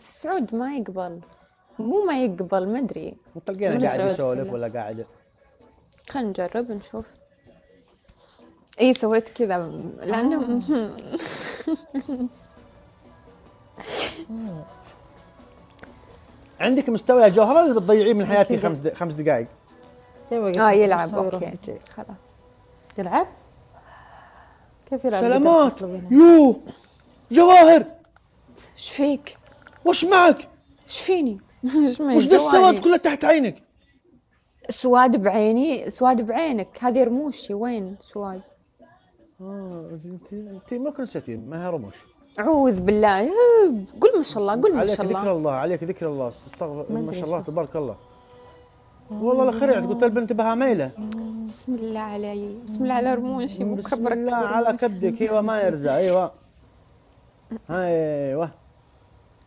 سعود ما يقبل مو ما يقبل ما ادري تلقينا قاعد يسولف ولا قاعد خلينا نجرب نشوف اي سويت كذا لانه آه. عندك مستوى يا جوهره اللي بتضيعيه من حياتي خمس دق- خمس دقائق اه يلعب اوكي خلاص يلعب؟ كيف يلعب؟ سلامات يو جواهر ايش فيك؟ وش معك؟ شفيني وش ده السواد كله تحت عينك؟ سواد بعيني سواد بعينك هذه رموشي وين سواد؟ اه انت انت ما كنت ما هي رموش اعوذ بالله قل ما شاء الله قل ما شاء الله عليك ذكر الله عليك ذكر الله استغفر ما شاء الله تبارك الله والله لا خرعت قلت البنت بها ميله بسم الله علي بسم الله على رموشي بسم الله على كبدك ايوه ما يرزع ايوه ايوه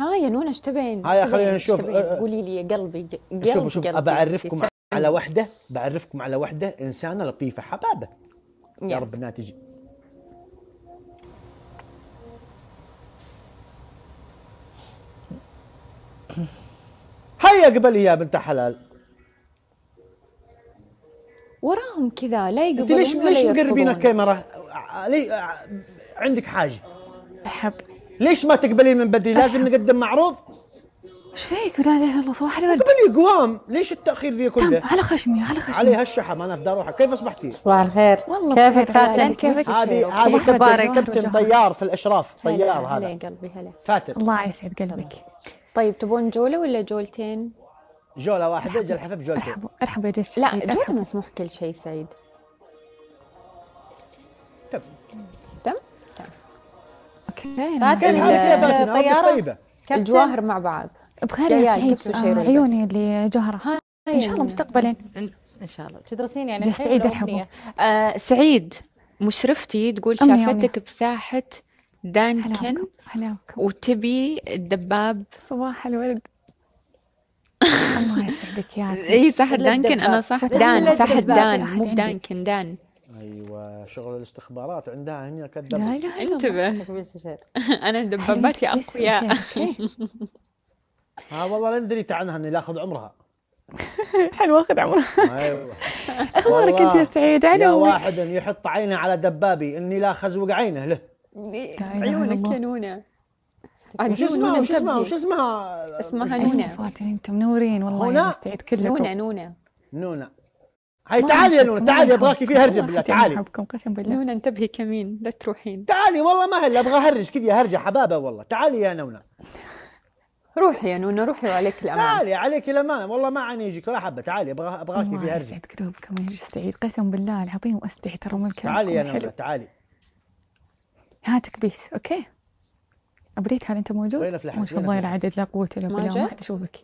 اه يا نونا ايش تبين؟ هاي خلينا نشوف قولي لي يا قلبي قلبي شوف شوف بعرفكم على وحده بعرفكم على وحده انسانه لطيفه حبابه يا, يا رب انها تجي هيا قبلي يا بنت حلال وراهم كذا لا يقبلون ليش ليش مقربين الكاميرا عندك حاجه احب ليش ما تقبلين من بدري لازم نقدم معروض ايش فيك لا اله الا الله صباح الورد قبل قوام ليش التاخير ذي كله على خشمي على خشمي عليها الشحم انا في دار روحك كيف اصبحتي صباح الخير والله كيفك فاتن كيفك هذه هذه كابتن كابتن طيار في الاشراف طيار هذا هلا قلبي هلا فاتن الله يسعد قلبك طيب تبون جوله ولا جولتين جوله واحده جل حفف جولتين ارحب ارحبوا يا جيش لا جوله مسموح كل شيء سعيد فاتن نعم. كيف الطياره طيبه الجواهر مع بعض بخير يا سعيد عيوني اللي جهره ان شاء الله مستقبلا ان شاء الله تدرسين يعني سعيد آه سعيد مشرفتي تقول شافتك بساحه دانكن وتبي الدباب صباح الورد الله يسعدك يا اي صح دانكن انا صح دان صح دان مو دانكن دان هي أيوة، وشغل الاستخبارات عندها هنا كذب انتبه انا دباباتي اقوياء ها آه، والله لا ندري عنها اني لاخذ عمرها حلو اخذ عمرها ايوه اخبارك انت يا سعيد علومك واحد يحط عينه على دبابي اني لا خزوق عينه له عيونك يا نونه وش اسمها وش اسمها وش اسمها اسمها نونة فاتن انت منورين والله نونة سعيد كلكم نونة نونة نونة هاي تعالي يا نونا تعالي ابغاكي في هرجه بالله تعالي احبكم قسم بالله نونا انتبهي كمين لا تروحين تعالي والله ما هلا ابغى اهرج كذا هرجه حبابه والله تعالي يا نونا روحي يا نونا روحي وعليك الامان تعالي عليك الامان والله ما عني يجيك ولا حبه تعالي ابغى ابغاكي في هرجه يسعد قلوبكم يا سعيد قسم بالله العظيم واستحي ترى الكلام تعالي يا نونا تعالي هاتك بيس اوكي ابريت هل انت موجود؟ وين افلحت؟ ما شاء الله العدد لا قوه الا بالله ما حد يشوفك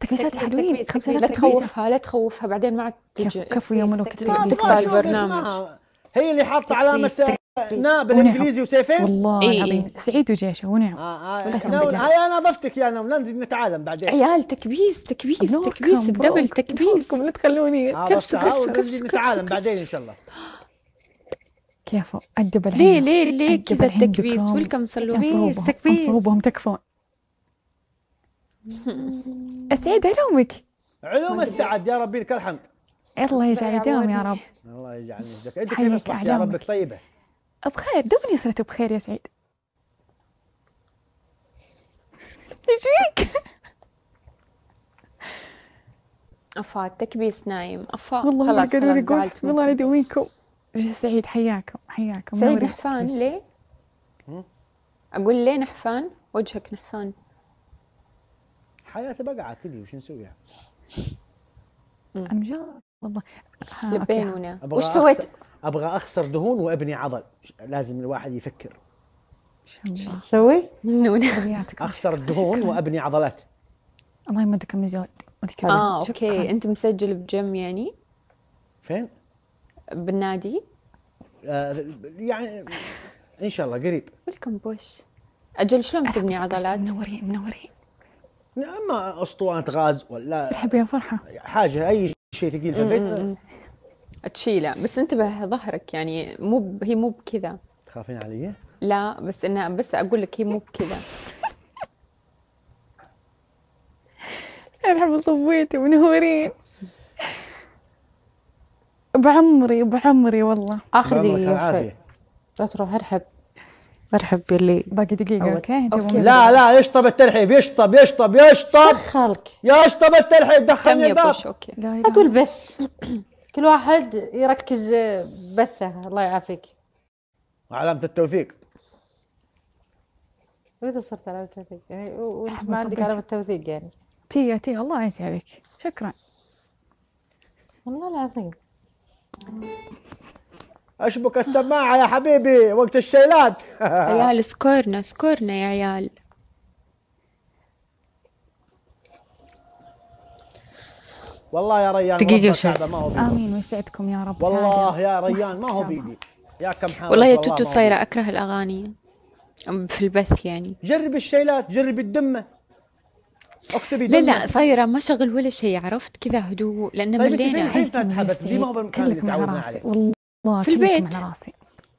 تكبيسات حلوين تكبيسات لا تخوفها لا تخوفها بعدين معك تجي كفو يوم تقطع البرنامج هي اللي حاطه علامه ناب الانجليزي وسيفين والله إيه. العظيم سعيد وجيشه ونعم آه، آه، هاي انا ضفتك يا نوم نزيد نتعلم بعدين عيال تكبيس تكبيس تكبيس الدبل تكبيس لا تخلوني آه كبسوا كبسوا كبسوا نتعلم بعدين ان شاء الله كيفو الدبل ليه ليه ليه كذا التكبيس ويلكم صلوا تكبيس تكبيس تكفون أسعد علومك علوم السعد يا ربي لك الحمد الله يجعل دوم يا رب الله يجعل مجدك انت كيف اصبحت يا ربك طيبه بخير دوبني صرت بخير يا سعيد ايش فيك افا التكبيس نايم افا والله خلاص قالوا لي قلت والله ادويكم سعيد حياكم حياكم سعيد نحفان ليه؟ اقول ليه نحفان؟ وجهك نحفان حياته بقعة كذي آه، وش نسويها امجاد والله لبينونا وش سويت؟ ابغى اخسر دهون وابني عضل لازم الواحد يفكر شو تسوي؟ اخسر الدهون وابني عضلات الله يمدكم زود اه اوكي انت مسجل بجيم يعني؟ فين؟ بالنادي؟ آه يعني ان شاء الله قريب ولكم بوش اجل شلون تبني عضلات؟ منورين منورين اما اسطوانه غاز ولا تحب يا فرحه حاجه اي شيء ثقيل في البيت تشيله بس انتبه ظهرك يعني مو هي مو بكذا تخافين علي؟ لا بس انها بس اقول لك هي مو بكذا ارحب صبيتي منورين بعمري بعمري والله اخر دقيقه لا تروح ارحب مرحب باللي باقي دقيقة أوكي. أوكي. لا لا يشطب الترحيب يشطب يشطب يشطب دخلك يشطب الترحيب دخلني الباب أقول بس كل واحد يركز بثه الله يعافيك علامة التوثيق متى صرت علامة التوثيق؟ يعني وانت ما عندك علامة التوثيق يعني تي تي الله يعطيك عليك شكرا والله العظيم اشبك السماعه يا حبيبي وقت الشيلات عيال سكورنا سكورنا يا عيال والله يا ريان دقيقة شوي امين ويسعدكم يا رب والله يا ريان ما هو بيدي يا كم حاول والله يا توتو صايرة اكره الاغاني في البث يعني جرب الشيلات جرب الدمه اكتبي دمه. لا لا صايره ما شغل ولا شيء عرفت كذا هدوء لانه طيب ملينا عليك كيف تتحبس دي ما هو بالمكان اللي تعودنا عليه في البيت على راسي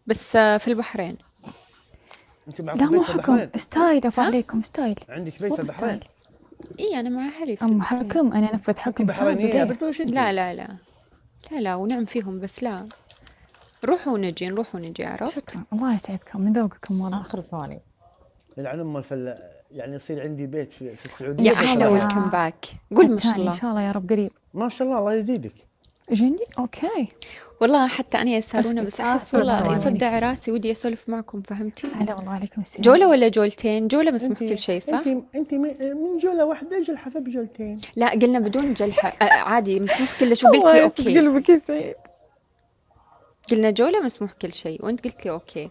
بس آه، في البحرين انت لا مو حكم ستايل عفوا عليكم ستايل عندك بيت البحرين اي انا مع اهلي البحرين حكم انا نفذ حكم بحرينيه لا لا لا لا لا ونعم فيهم بس لا روحوا ونجي نروح ونجي عرفت شكرا الله يسعدكم من ذوقكم والله اخر ثاني يلعن ام يعني يصير عندي بيت في, في السعوديه يا اهلا ويلكم باك قول ما شاء الله ان شاء الله يا رب قريب ما شاء الله الله يزيدك جندي اوكي والله حتى انا يا بس احس والله يصدع راسي ودي اسولف معكم فهمتي؟ هلا والله عليكم السلام جوله ولا جولتين؟ جوله مسموح كل شيء صح؟ انت انت من جوله واحده جلحه بجولتين لا قلنا بدون جلحه عادي مسموح كل شيء وقلتي اوكي قلبك يسعد قلنا جوله مسموح كل شيء وانت قلت لي اوكي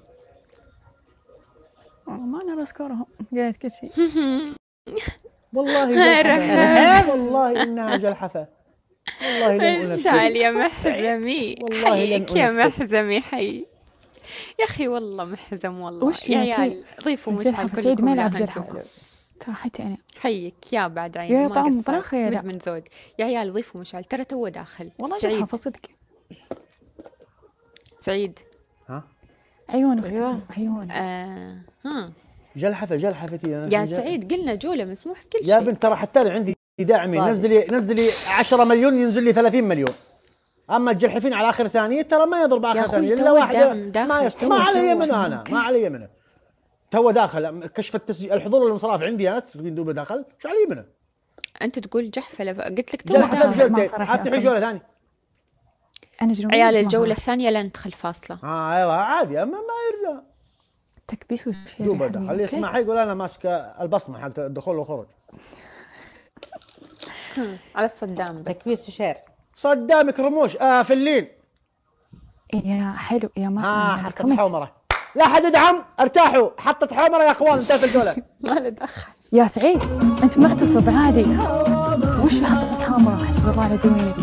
ما انا اذكرهم قالت كل شيء والله والله انها جلحفه والله يا محزمي حيك يا محزمي حي يا أخي والله محزم والله وش يا عيال يعني؟ ضيفوا مشعل كلكم ما يلعب ترى حتى انا حيك يا بعد عين يا طعم يا من زود يا عيال ضيفوا مشعل ترى تو داخل والله سعيد صدق سعيد ها عيون ايوه عيون آه. ها جلحفه جلحفتي يا سعيد قلنا جوله مسموح كل شيء يا بنت ترى حتى انا عندي دعمي صحيح. نزلي نزلي 10 مليون ينزل لي 30 مليون اما الجلحفين على اخر ثانيه ترى ما يضرب اخر ثانيه الا واحده ما ما علي منه انا ما علي منه تو داخل كشف التسجيل الحضور والانصراف عندي انا دوبه داخل شو علي منه انت تقول جحفله قلت لك تو افتحي جوله ثانيه انا عيال الجوله الثانيه لا ندخل فاصله اه ايوه عادي اما ما يرجع تكبيس وش دوبه داخل اللي يسمعها يقول انا ماسكه البصمه حق الدخول والخروج Hmm. على الصدام بس تكبيس وشير صدامك رموش آه، فلين يا حلو يا ما آه حطت حمرة لا حد يدعم ارتاحوا حطت حمرة يا اخوان انتهت الجولة ما له دخل يا سعيد انت معتصب عادي وش حطت حمرة حسب الله على دينك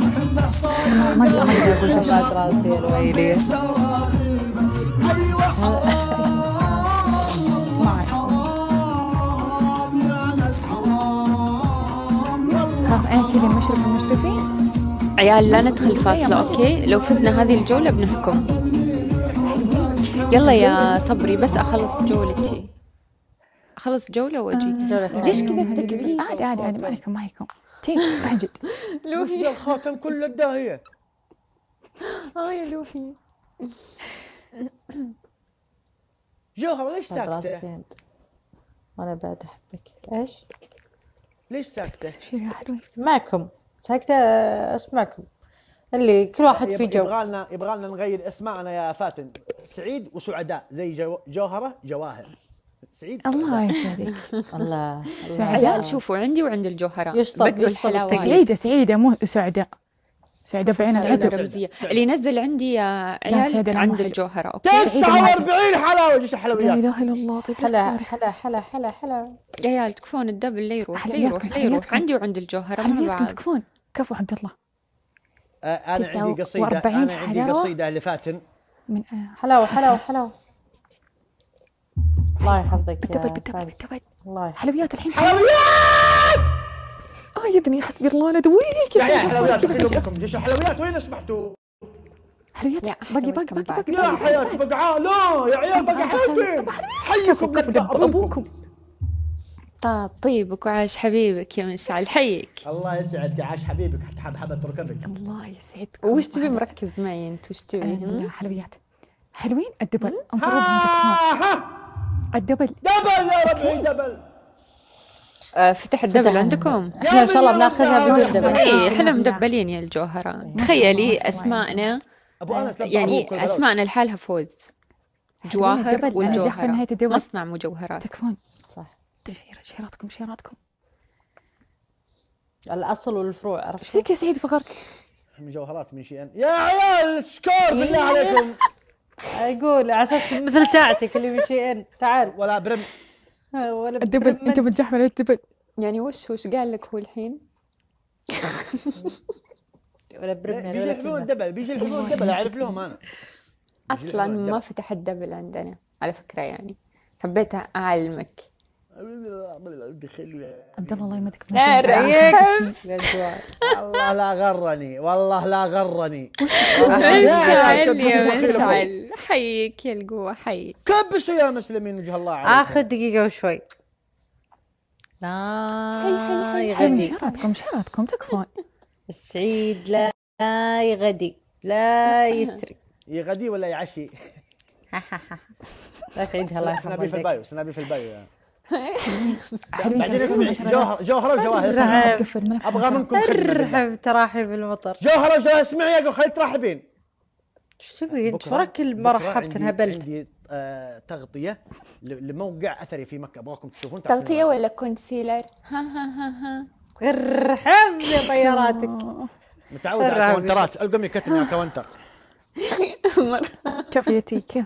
ما ادري اقول راسي ويلي كذا للمشرف والمشرفين عيال لا ندخل فاصلة اوكي لو فزنا هذه الجولة بنحكم يلا يا صبري بس اخلص جولتي اخلص جولة واجي آه، ليش كذا التكبيس عادي عادي عادي ما عليكم ما عليكم تيك عجد لوفي الخاتم كله الداهية اه يا لوفي جوهر ليش ساكتة؟ وانا بعد احبك ايش؟ ليش ساكتة؟ معكم ساكتة أسمعكم اللي كل واحد في جو يبغالنا يبغالنا نغير اسماءنا يا فاتن سعيد وسعداء زي جو جوهرة جواهر سعيد الله يسعدك الله سعداء شوفوا عندي وعند الجوهرة يشطب يشطب سعيدة سعيدة مو سعداء سعيدة بعين رمزية اللي ينزل عندي يا عيال عند الجوهرة اوكي 49 حلاوة جيش الحلويات لا اله الا الله طيب حلا حلا حلا حلا حلا يا عيال تكفون الدبل لا يروح لا يروح لا يروح عندي وعند الجوهرة حلوياتكم تكفون كفو عبد الله انا عندي قصيدة انا عندي قصيدة لفاتن من حلاوة حلاوة حلاوة الله يحفظك بالدبل بالدبل بالدبل حلويات الحين حلويات اه يا ابني حسبي الله لا دويك يا حلويات خلوكم جيش حلويات وين اصبحتوا؟ حلويات باقي باقي باقي باقي يا حياتي بقعة آه، لا يا عيال طيب، باقي حياتي طيب، حيكم ابوكم طيبك طيب، وعاش حبيبك يا مشعل حيك الله يسعدك عاش حبيبك حتى حد حد تركبك الله يسعدك وش تبي مركز معي انت وش تبي؟ حلويات حلوين الدبل انفرودهم ها ها الدبل دبل يا ربي دبل آه، فتح الدبل عندكم؟ احنا ان شاء الله بناخذها بدون اي احنا مدبلين يا الجوهرة تخيلي اسماءنا يعني اسماءنا لحالها فوز جواهر والجوهرة مصنع مجوهرات تكفون صح شيراتكم شيراتكم الاصل والفروع عرفت فيك يا سعيد فخرت مجوهرات من شيئا يا عيال سكور بالله إيه. عليكم اقول على اساس مثل ساعتك اللي من ان تعال ولا برم ولا الدبل انت بتجمد متجحمل الدبل يعني وش وش قال لك هو الحين ولا برمل بيجي ولا دبل بيجي يحذون دبل اعرف لهم انا اصلا ما فتح الدبل عندنا على فكره يعني حبيت اعلمك عبد الله الله يمدك نار والله لا غرني والله لا غرني مشعل يا مشعل حيك يا القوة حيك كبسوا يا مسلمين وجه الله عليكم اخر دقيقة وشوي لا يغدي شعراتكم شعراتكم تكفون السعيد لا يغدي لا يسري يغدي ولا يعشي لا تعيدها الله يسلمك سنابي في البايو سنابي في البايو بعدين اسمعي جوهر جوهره وجواهر اسمعي ابغى منكم ارحب تراحب المطر جوهره وجواهر اسمعي يا خليك ترحبين ايش تبي انت فرك المرحبت انهبلت عندي آه تغطيه لموقع اثري في مكه ابغاكم تشوفون تغطيه ولا كونسيلر؟ ها ها ها ها ارحب يا طياراتك متعود على الكونترات القم يكتم يا كونتر كفيتي كفيتي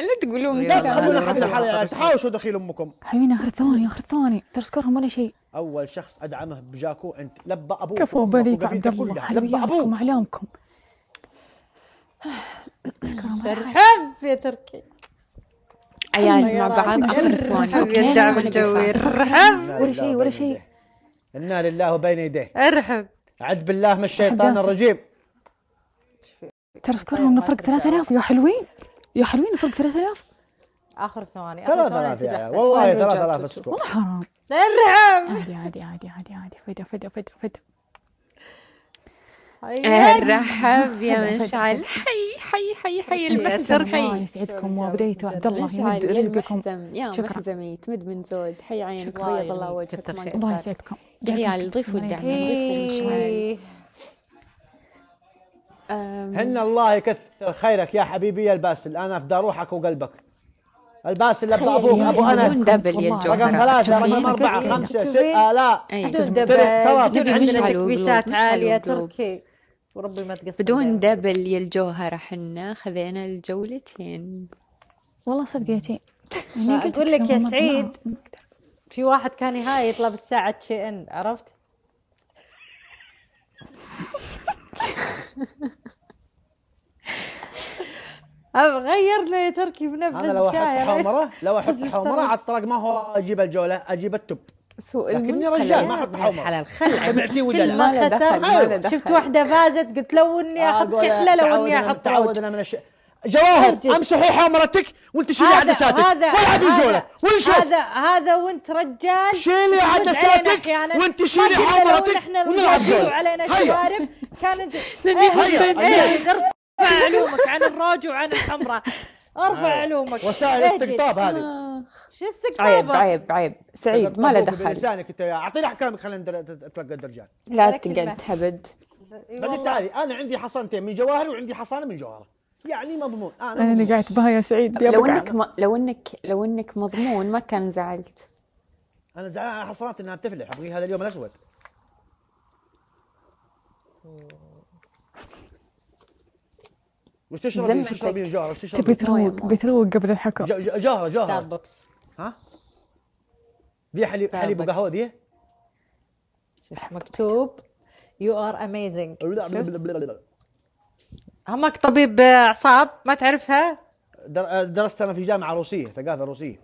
لا تقولون لا لا تخلونا حق الحلقه تحاوشوا دخيل امكم حبيبي اخر ثواني اخر ثواني تذكرهم ولا شيء اول شخص ادعمه بجاكو انت لبى ابوك كفو بريك عبد الله لبى ابوك اعلامكم ارحب يا تركي عيال مع بعض اخر ثواني اوكي الدعم الجوي ارحب ولا شيء ولا شيء انا لله وبين يديه ارحب عد بالله من الشيطان الرجيم ترى سكورهم نفرق 3000 يا حلوين يا حلوين فوق 3000 اخر ثواني اخر ثواني يعني. والله 3000 سكور والله حرام ارحم عادي عادي عادي عادي عادي فدا فدا فدا فدا أيوة. ارحب يا مشعل حي حي حي حي المحزم حي الله يسعدكم وبديت عبد الله يمد رزقكم يا محزمي تمد من زود حي عينك بيض الله وجهك الله يسعدكم يا عيال ضيفوا الدعم ضيفوا إيه. مشعل هن الله يكثر خيرك يا حبيبي يا الباسل انا افدى روحك وقلبك الباسل ابو ابوك ابو انس رقم ثلاثة رقم أربعة خمسة ستة آلاء ترى عندنا تكبيسات عالية تركي وربي ما تقصر بدون دبل يا الجوهرة حنا خذينا الجولتين والله صدقيتي اقول لك يا سعيد في واحد كان يهايط له بالساعة ان عرفت غير يا تركي بنفس انا لو احط حومره لو احط حومره على الطلاق ما هو اجيب الجوله اجيب التب سوء لكني رجال ما احط حومره حلال خل سمعتي ولا ما خسر شفت واحده فازت قلت لو اني احط كحله لو اني احط تعودنا من الشيء جواهر امسحي حمرتك وانت شيلي عدساتك والعبي جوله ونشوف هذا هذا وانت رجال شيلي عدساتك يعني. وانت شيلي حمرتك ونلعب جوله علينا شوارب كان ارفع علومك عن الروج وعن الحمراء ارفع آه. علومك وسائل استقطاب هذه شو استقطاب عيب عيب عيب سعيد ما له دخل لسانك انت اعطيني احكامك خلينا نتلقى الدرجات لا تقعد تهبد بعدين تعالي انا عندي حصانتين من جواهر وعندي حصانه من جوهره يعني مضمون آه انا انا نقعت بها يا سعيد يا لو انك م... لو انك لو انك مضمون ما كان زعلت انا زعلان على حصانات انها بتفلح ابغي هذا اليوم الاسود وش تشرب وش تشربين جارة وش تشربين؟ تبي تروق بتروق قبل الحكم جارة جارة ستاربكس ها؟ ذي حليب حليب وقهوة ذي؟ مكتوب يو ار اميزنج همك طبيب اعصاب ما تعرفها؟ درست انا في جامعه روسيه ثقافه روسيه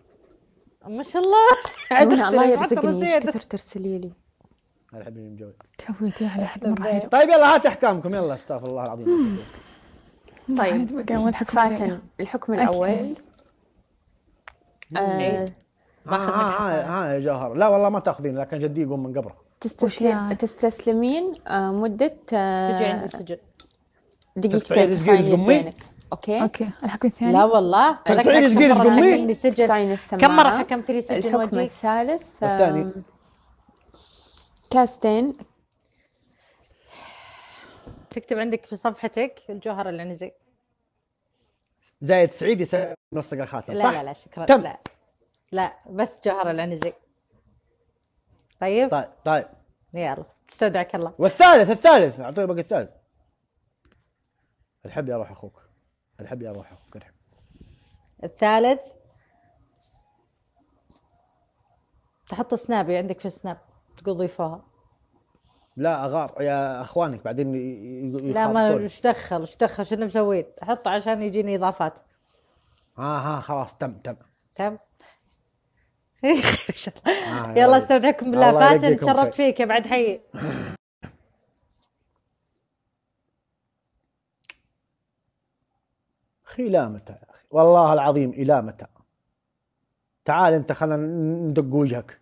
ما شاء الله رونا الله يرزقني ايش كثر ترسلي لي هلا حبيبي مجوي كويت يا هلا حبيبي طيب يلا هات احكامكم يلا استغفر الله العظيم طيب, طيب، فاتن الحكم الاول آه ها آه، آه، آه، يا جوهر لا والله ما تاخذين لكن جدي يقوم من قبره تستسلمين مده تجي عند السجن دقيقتين تفايني يدينك اوكي اوكي الحكم الثاني لا والله تعيد قمي كم مره حكمت لي سجل الحكم الثالث الثاني كاستين تكتب عندك في صفحتك الجوهر العنزي زايد سعيد يسوي نص الخاتم صح؟ لا لا لا شكرا تم. لا لا بس جوهر العنزي طيب؟ طيب طيب يلا استودعك الله والثالث الثالث اعطوني باقي الثالث الحب يا روح اخوك الحب يا روح اخوك الحب الثالث تحط سنابي يعني عندك في سناب ضيفوها لا اغار يا اخوانك بعدين لا ما ايش دخل ايش دخل شنو مسوين حط عشان يجيني اضافات اه ها خلاص تم تم تم آه، يلا استودعكم بالله فاتن تشرفت فيك يا بعد حي اخي الى متى يا اخي والله العظيم الى متى تعال انت خلنا ندق وجهك